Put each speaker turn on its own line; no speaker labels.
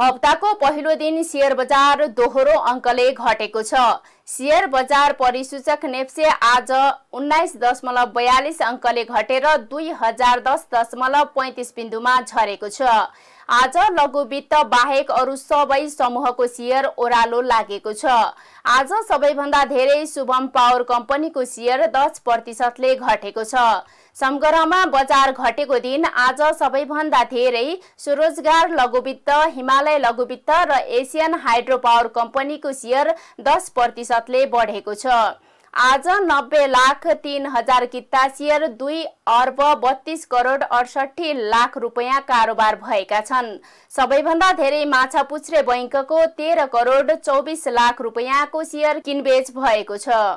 हप्ताको पहिलो दिन सेयर बजार दोहोरो अङ्कले घटेको छ सेयर बजार परिसूचक नेप्से आज उन्नाइस दशमलव बयालिस अङ्कले घटेर दुई हजार दस दशमलव पैँतिस बिन्दुमा झरेको छ आज लघु वित्त बाहेक अरू सबै समूहको सेयर ओह्रालो लागेको छ आज सबैभन्दा धेरै शुभम पावर कम्पनीको सेयर दस प्रतिशतले घटेको छ समग्रमा बजार घटेको दिन आज सबैभन्दा धेरै स्वरोजगार लघुवित्त हिमालय लघुवित्त र एसियन हाइड्रो पावर कम्पनीको सेयर दस प्रतिशतले बढेको छ आज नब्बे लाख तिन हजार किता सेयर दुई अर्ब बत्तीस करोड अडसठी लाख रुपियाँ कारोबार भएका छन् सबैभन्दा धेरै पुछ्रे बैङ्कको तेह्र करोड चौबिस लाख रुपियाँको सेयर किनबेच भएको छ